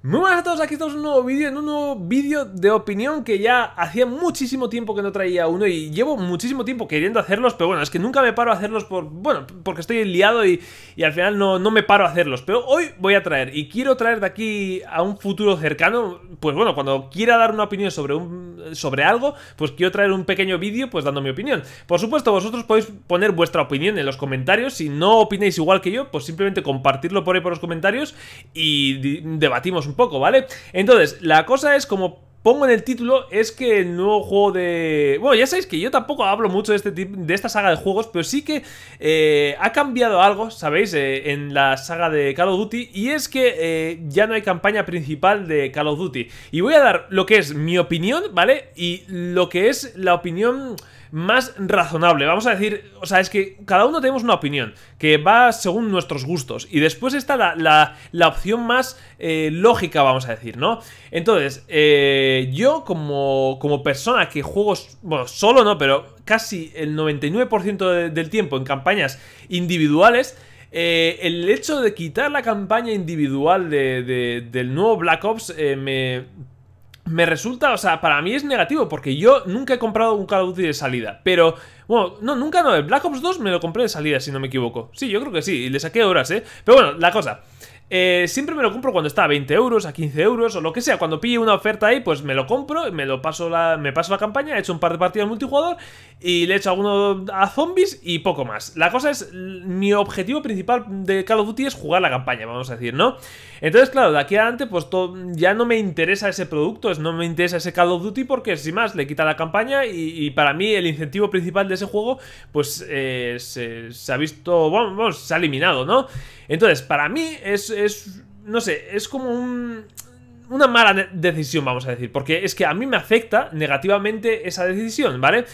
Muy buenas a todos, aquí estamos en un nuevo vídeo, en un nuevo vídeo de opinión que ya hacía muchísimo tiempo que no traía uno y llevo muchísimo tiempo queriendo hacerlos, pero bueno, es que nunca me paro a hacerlos por, bueno, porque estoy liado y, al final no, me paro a hacerlos, pero hoy voy a traer y quiero traer de aquí a un futuro cercano, pues bueno, cuando quiera dar una opinión sobre, un, sobre algo, pues quiero traer un pequeño vídeo pues dando mi opinión. Por supuesto, vosotros podéis poner vuestra opinión en los comentarios, si no opináis igual que yo, pues simplemente compartirlo por ahí por los comentarios y debatimos un poco, ¿vale? Entonces, la cosa es como pongo en el título es que el nuevo juego de... Bueno, ya sabéis que yo tampoco hablo mucho de, este tipo, de esta saga de juegos, pero sí que eh, ha cambiado algo, ¿sabéis? Eh, en la saga de Call of Duty, y es que eh, ya no hay campaña principal de Call of Duty. Y voy a dar lo que es mi opinión, ¿vale? Y lo que es la opinión más razonable. Vamos a decir, o sea, es que cada uno tenemos una opinión que va según nuestros gustos. Y después está la, opción más eh, lógica, vamos a decir, ¿no? Entonces, eh, yo como, como persona que juego, bueno, solo no, pero casi el 99% del tiempo en campañas individuales, eh, el hecho de quitar la campaña individual del nuevo Black Ops me me resulta, o sea, para mí es negativo, porque yo nunca he comprado un Call of Duty de salida, pero, bueno, no, nunca no, el Black Ops 2 me lo compré de salida, si no me equivoco. Sí, yo creo que sí, y le saqué horas, ¿eh? Pero bueno, la cosa, eh, siempre me lo compro cuando está a 20 euros, a 15 euros o lo que sea. Cuando pille una oferta ahí, pues me lo compro, me lo paso la, me paso la campaña, he hecho un par de partidas multijugador y le he hecho alguno a zombies y poco más. La cosa es, mi objetivo principal de Call of Duty es jugar la campaña, vamos a decir, ¿no? Entonces, claro, de aquí adelante, pues ya no me interesa ese producto, no me interesa ese Call of Duty porque, sin más, le quita la campaña y, para mí el incentivo principal de ese juego, pues eh, se, ha visto, vamos, se ha eliminado, ¿no? Entonces, para mí es, no sé, es como un, una mala decisión, vamos a decir, porque es que a mí me afecta negativamente esa decisión, ¿vale?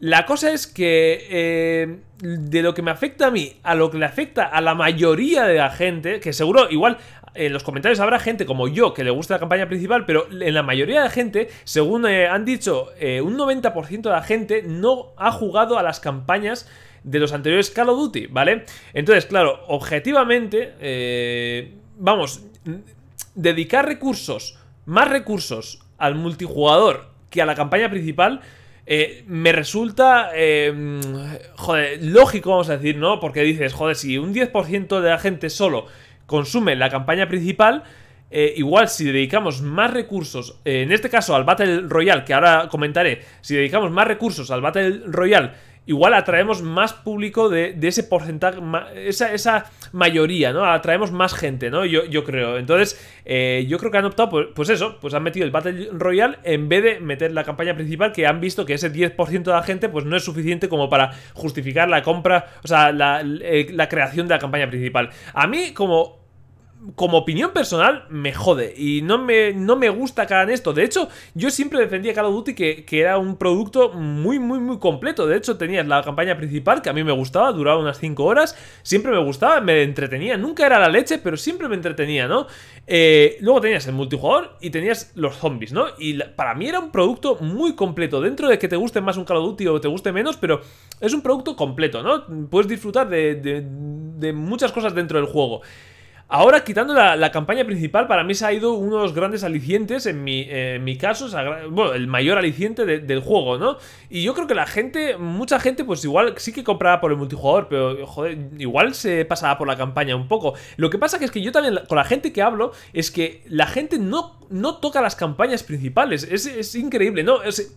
La cosa es que eh, de lo que me afecta a mí, a lo que le afecta a la mayoría de la gente, que seguro igual en los comentarios habrá gente como yo que le gusta la campaña principal, pero en la mayoría de la gente, según eh, han dicho, eh, un 90% de la gente no ha jugado a las campañas de los anteriores Call of Duty, ¿vale? Entonces, claro, objetivamente, eh, vamos, dedicar recursos, más recursos al multijugador que a la campaña principal, me resulta, em, joder, lógico, vamos a decir, ¿no? Porque dices, joder, si un 10% de la gente solo consume la campaña principal. Eh, igual si dedicamos más recursos, eh, en este caso al Battle Royale, que ahora comentaré, si dedicamos más recursos al Battle Royale igual atraemos más público de, ese porcentaje, esa, mayoría, ¿no? Atraemos más gente, ¿no? Yo, yo creo. Entonces, eh, yo creo que han optado, pues eso, pues han metido el Battle Royale en vez de meter la campaña principal, que han visto que ese 10% de la gente, pues no es suficiente como para justificar la compra, o sea, la, eh, la creación de la campaña principal. A mí, como como opinión personal, me jode. Y no me, no me gusta que hagan esto. De hecho, yo siempre defendía Call of Duty que, era un producto muy, muy, muy completo. De hecho, tenías la campaña principal, que a mí me gustaba, duraba unas 5 horas. Siempre me gustaba, me entretenía. Nunca era la leche, pero siempre me entretenía, ¿no? Eh, luego tenías el multijugador y tenías los zombies, ¿no? Y para mí era un producto muy completo. Dentro de que te guste más un Call of Duty o te guste menos, pero es un producto completo, ¿no? Puedes disfrutar de muchas cosas dentro del juego. Ahora, quitando la, campaña principal, para mí se ha ido uno de los grandes alicientes, en mi, caso, bueno, el mayor aliciente del juego, ¿no? Y yo creo que la gente, mucha gente, pues igual sí que compraba por el multijugador, pero joder, igual se pasaba por la campaña un poco. Lo que pasa que es que yo también, con la gente que hablo, es que la gente no, no toca las campañas principales. Es, es increíble, ¿no? Es,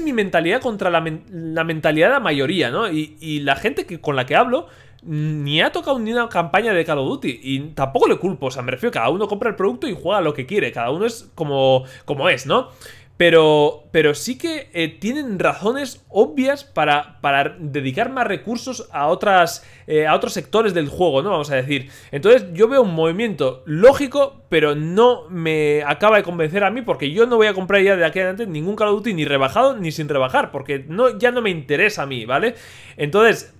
mi mentalidad contra la, mentalidad de la mayoría, ¿no? Y, y la gente que, con la que hablo ni ha tocado ni una campaña de Call of Duty y tampoco le culpo, o sea, me refiero, cada uno compra el producto y juega lo que quiere, cada uno es como, como es, ¿no? Pero, pero sí que eh, tienen razones obvias para, para, dedicar más recursos a, otras, eh, a otros sectores del juego, ¿no? Vamos a decir. Entonces yo veo un movimiento lógico, pero no me acaba de convencer a mí porque yo no voy a comprar ya de aquí adelante ningún Call of Duty ni rebajado ni sin rebajar, porque no, ya no me interesa a mí, ¿vale? Entonces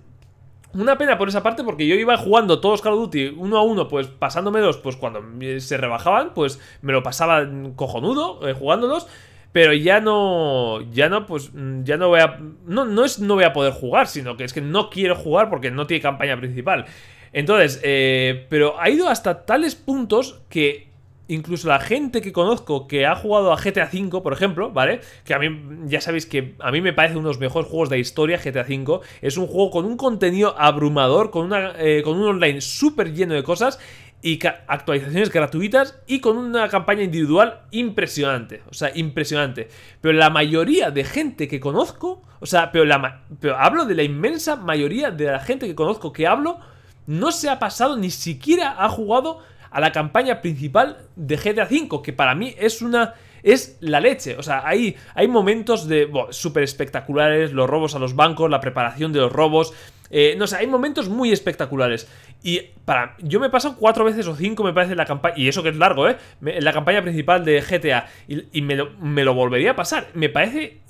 una pena por esa parte porque yo iba jugando todos Call of Duty uno a uno, pues pasándomelos, pues cuando se rebajaban, pues me lo pasaba cojonudo eh, jugándolos. Pero ya no, ya no, pues mm, ya no voy a, no, no es no voy a poder jugar, sino que es que no quiero jugar porque no tiene campaña principal. Entonces, eh, pero ha ido hasta tales puntos que incluso la gente que conozco que ha jugado a GTA V, por ejemplo, ¿vale? Que a mí, ya sabéis que a mí me parece uno de los mejores juegos de historia, GTA V. Es un juego con un contenido abrumador, con, una, eh, con un online súper lleno de cosas y actualizaciones gratuitas y con una campaña individual impresionante, o sea, impresionante. Pero la mayoría de gente que conozco, o sea, pero hablo de la inmensa mayoría de la gente que conozco que hablo, no se ha pasado ni siquiera ha jugado a la campaña principal de GTA V, que para mí es una es la leche. O sea, hay, hay momentos de súper espectaculares, los robos a los bancos, la preparación de los robos. Eh, no sé, hay momentos muy espectaculares. Y para. Yo me paso cuatro veces o cinco, me parece, la campaña. Y eso que es largo, ¿eh? la campaña principal de GTA. Y, me, lo, volvería a pasar. Me parece.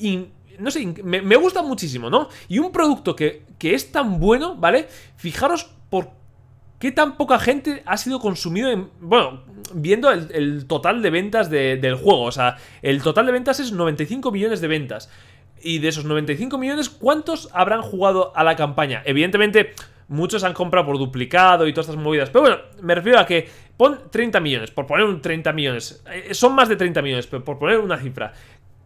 no sé, me, me, gusta muchísimo, ¿no? Y un producto que, que es tan bueno, ¿vale? Fijaros por ¿Qué tan poca gente ha sido consumido en... Bueno, viendo el, total de ventas del juego, o sea, el total de ventas es 95 millones de ventas. Y de esos 95 millones, ¿cuántos habrán jugado a la campaña? Evidentemente, muchos han comprado por duplicado y todas estas movidas. Pero bueno, me refiero a que pon 30 millones, por poner un 30 millones. Eh, son más de 30 millones, pero por poner una cifra.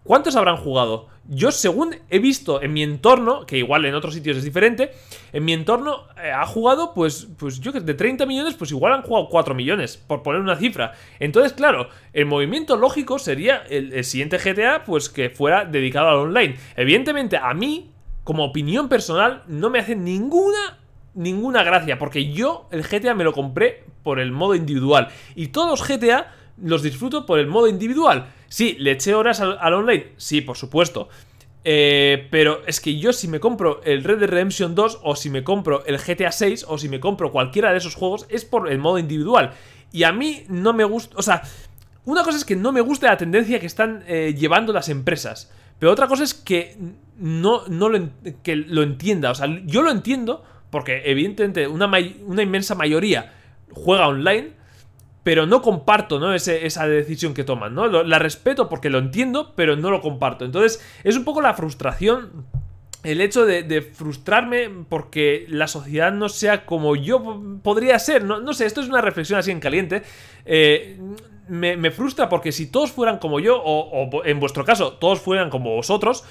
¿Cuántos habrán jugado? Yo, según he visto en mi entorno, que igual en otros sitios es diferente, en mi entorno eh, ha jugado, pues, pues yo que de 30 millones, pues igual han jugado 4 millones, por poner una cifra. Entonces, claro, el movimiento lógico sería el, siguiente GTA, pues que fuera dedicado al online. Evidentemente, a mí, como opinión personal, no me hace ninguna ninguna gracia, porque yo el GTA me lo compré por el modo individual. Y todos los GTA los disfruto por el modo individual. Sí, le eché horas al, online, sí, por supuesto. Eh, pero es que yo si me compro el Red Dead Redemption 2 o si me compro el GTA 6 o si me compro cualquiera de esos juegos es por el modo individual. Y a mí no me gusta... O sea, una cosa es que no me gusta la tendencia que están eh, llevando las empresas. Pero otra cosa es que no, no lo, que lo entienda. O sea, yo lo entiendo porque evidentemente una, una inmensa mayoría juega online pero no comparto ¿no? Ese, esa decisión que toman, ¿no? la respeto porque lo entiendo, pero no lo comparto. Entonces, es un poco la frustración el hecho de, frustrarme porque la sociedad no sea como yo podría ser. No, no sé, esto es una reflexión así en caliente. Eh, me, frustra porque si todos fueran como yo, o, en vuestro caso, todos fueran como vosotros,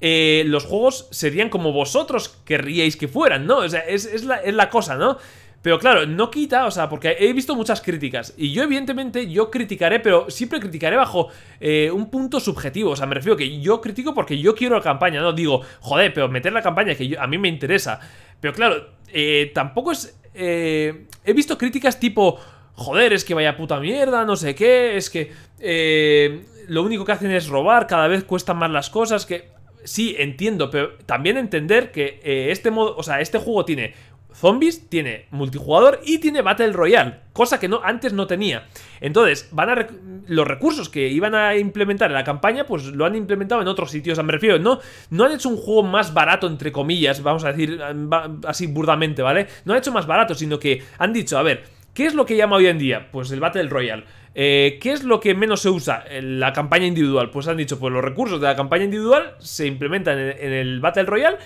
eh, los juegos serían como vosotros querríais que fueran, ¿no? O sea, es, es, la, es la cosa, ¿no? Pero claro, no quita, o sea, porque he visto muchas críticas. Y yo, evidentemente, yo criticaré, pero siempre criticaré bajo eh, un punto subjetivo. O sea, me refiero que yo critico porque yo quiero la campaña, no digo, joder, pero meter la campaña que a mí me interesa. Pero claro, eh, tampoco es... Eh, he visto críticas tipo, joder, es que vaya puta mierda, no sé qué, es que... lo único que hacen es robar, cada vez cuestan más las cosas, que sí, entiendo, pero también entender que este modo, o sea, este juego tiene zombies, tiene multijugador y tiene Battle Royale, cosa que no, antes no tenía. Entonces, van a los recursos que iban a implementar en la campaña, pues lo han implementado en otros sitios, me refiero, no, no han hecho un juego más barato, entre comillas, vamos a decir em, así burdamente, ¿vale? No han hecho más barato, sino que han dicho, a ver, ¿qué es lo que llama hoy en día? Pues el Battle Royale. Eh, ¿Qué es lo que menos se usa? La campaña individual. Pues han dicho, pues los recursos de la campaña individual se implementan en el Battle Royale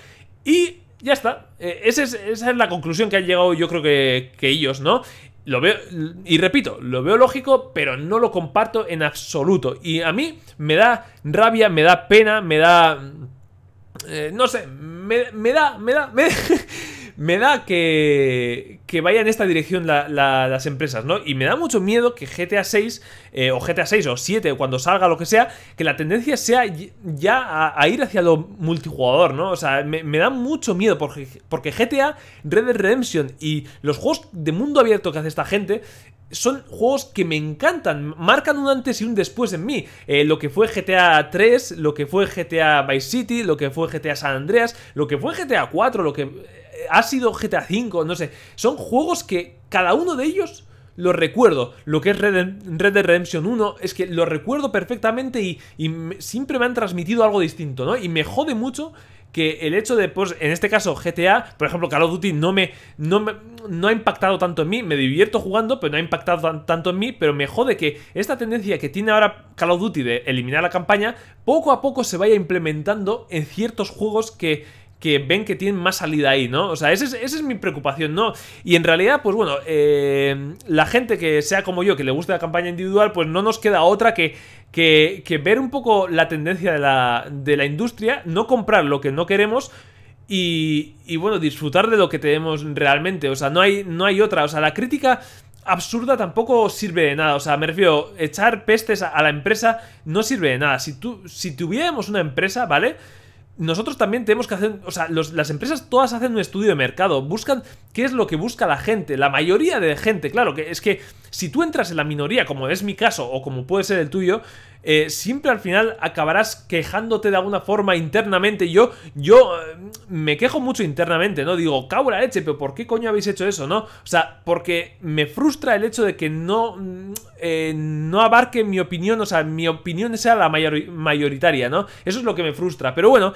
y ya está. Eh, esa es, la conclusión que han llegado yo creo que, ellos, ¿no? Lo veo, y repito, lo veo lógico, pero no lo comparto en absoluto. Y a mí me da rabia, me da pena, me da... Eh, no sé, me, me, da, me da, me, me da que, que vaya en esta dirección las empresas, ¿no? Y me da mucho miedo que GTA 6 eh, o GTA 6 o 7, cuando salga lo que sea, que la tendencia sea ya a, ir hacia lo multijugador, ¿no? O sea, me, da mucho miedo porque, porque GTA, Red Dead Redemption y los juegos de mundo abierto que hace esta gente son juegos que me encantan, marcan un antes y un después en mí. Eh, lo que fue GTA 3, lo que fue GTA Vice City, lo que fue GTA San Andreas, lo que fue GTA 4, lo que ha sido GTA V, no sé. Son juegos que cada uno de ellos lo recuerdo. Lo que es Red, Dead Redemption 1 es que lo recuerdo perfectamente y, siempre me han transmitido algo distinto, ¿no? Y me jode mucho que el hecho de, pues, en este caso GTA, por ejemplo, Call of Duty no me, no, ha impactado tanto en mí, me divierto jugando, pero no ha impactado tanto en mí, pero me jode que esta tendencia que tiene ahora Call of Duty de eliminar la campaña, poco a poco se vaya implementando en ciertos juegos que que ven que tienen más salida ahí, ¿no? O sea, esa es, mi preocupación, ¿no? Y en realidad, pues bueno, eh, la gente que sea como yo, que le guste la campaña individual, pues no nos queda otra que, que, ver un poco la tendencia de la, industria, no comprar lo que no queremos. Y, bueno, disfrutar de lo que tenemos realmente. O sea, no hay, no hay otra. O sea, la crítica absurda tampoco sirve de nada. O sea, me refiero, echar pestes a, a la empresa no sirve de nada. Si, tú, si tuviéramos una empresa, ¿vale? nosotros también tenemos que hacer, o sea, las empresas todas hacen un estudio de mercado, buscan qué es lo que busca la gente, la mayoría de gente, claro, que es que si tú entras en la minoría, como es mi caso o como puede ser el tuyo, eh, siempre al final acabarás quejándote de alguna forma internamente. Yo, yo eh, me quejo mucho internamente, ¿no? Digo, cabra leche, pero ¿por qué coño habéis hecho eso, no? O sea, porque me frustra el hecho de que no, mm, eh, no abarque mi opinión, o sea, mi opinión sea la mayoritaria, ¿no? Eso es lo que me frustra. Pero bueno,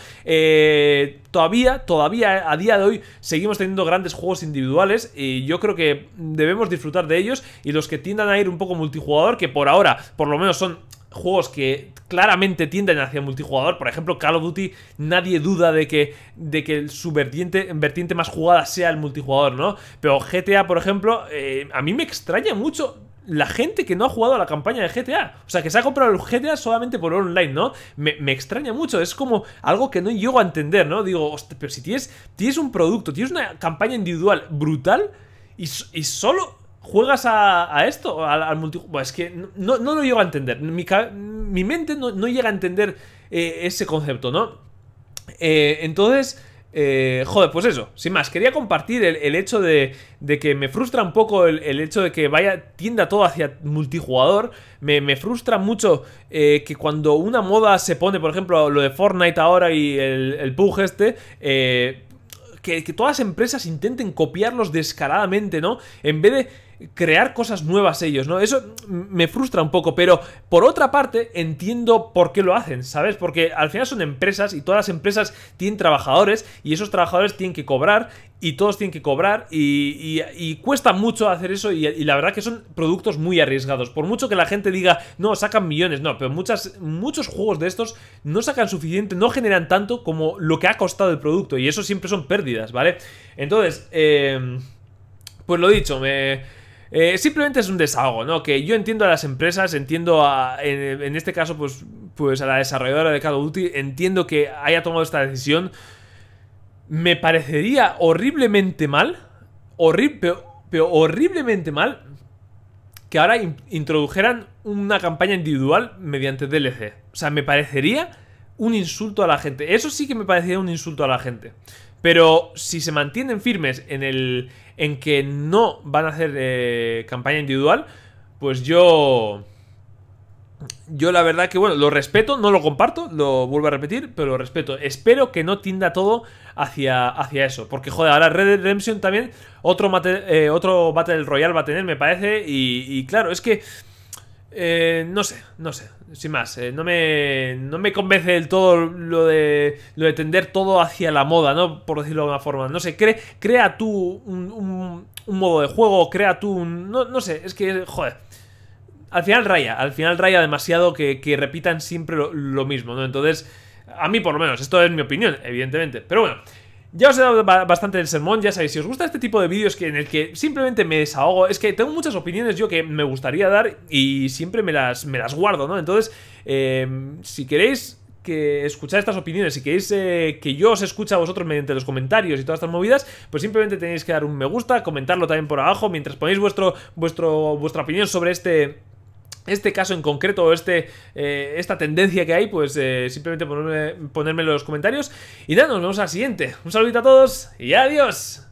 todavía, todavía a día de hoy seguimos teniendo grandes juegos individuales y yo creo que debemos disfrutar de ellos y los los que tiendan a ir un poco multijugador, que por ahora, por lo menos son juegos que claramente tienden hacia multijugador. Por ejemplo, Call of Duty, nadie duda de que, de que su vertiente, vertiente más jugada sea el multijugador, ¿no? Pero GTA, por ejemplo, eh, a mí me extraña mucho la gente que no ha jugado a la campaña de GTA. O sea, que se ha comprado el GTA solamente por online, ¿no? Me, extraña mucho. Es como algo que no llego a entender, ¿no? Digo, pero si tienes, tienes un producto, tienes una campaña individual brutal y, y solo juegas a, esto, al, multijugador es que no, lo llego a entender. Mi, mente no, llega a entender eh, ese concepto, ¿no? Eh, entonces... Eh, joder, pues eso, sin más, quería compartir el, hecho de, que me frustra un poco el, hecho de que vaya, tienda todo hacia multijugador, me, frustra mucho que cuando una moda se pone, por ejemplo, lo de Fortnite ahora y el, el Pug este, que, que todas las empresas intenten copiarlos descaradamente, ¿no? En vez de crear cosas nuevas ellos, ¿no? Eso me frustra un poco, pero por otra parte entiendo por qué lo hacen, ¿sabes? Porque al final son empresas y todas las empresas tienen trabajadores y esos trabajadores tienen que cobrar y todos tienen que cobrar y, cuesta mucho hacer eso y, la verdad que son productos muy arriesgados. Por mucho que la gente diga, no, sacan millones, no, pero muchas, muchos juegos de estos no sacan suficiente, no generan tanto como lo que ha costado el producto y eso siempre son pérdidas, ¿vale? Entonces, eh, pues lo dicho, me... Eh, simplemente es un desahogo, ¿no? Que yo entiendo a las empresas, entiendo a, en, este caso, pues, pues a la desarrolladora de Call of Duty, entiendo que haya tomado esta decisión. Me parecería horriblemente mal, horriblemente mal, que ahora introdujeran una campaña individual mediante DLC. O sea, me parecería un insulto a la gente. Eso sí que me parecería un insulto a la gente. Pero si se mantienen firmes en el, en que no van a hacer eh, campaña individual, pues yo... Yo la verdad que, bueno, lo respeto, no lo comparto, lo vuelvo a repetir, pero lo respeto. Espero que no tienda todo hacia, hacia eso. Porque, joder, ahora Red Redemption también otro, eh, otro Battle Royale va a tener, me parece. Y, claro, es que... Eh, no sé, no sé sin más, eh, no, me, no me convence del todo lo de, lo de tender todo hacia la moda, ¿no? Por decirlo de alguna forma. No sé, crea tú un, modo de juego, crea tú un... No, sé, es que, joder. Al final raya, al final raya demasiado que, repitan siempre lo mismo, ¿no? Entonces, a mí por lo menos, esto es mi opinión, evidentemente. Pero bueno, ya os he dado bastante el sermón, ya sabéis, si os gusta este tipo de vídeos en el que simplemente me desahogo, es que tengo muchas opiniones yo que me gustaría dar y siempre me las, me las guardo, ¿no? Entonces, eh, si queréis que escuchar estas opiniones, si queréis eh, que yo os escuche a vosotros mediante los comentarios y todas estas movidas, pues simplemente tenéis que dar un me gusta, comentarlo también por abajo, mientras ponéis vuestro, vuestro, vuestra opinión sobre este este caso en concreto, este, eh, esta tendencia que hay, pues eh, simplemente ponerme, en los comentarios. Y nada, nos vemos al siguiente. Un saludito a todos y adiós.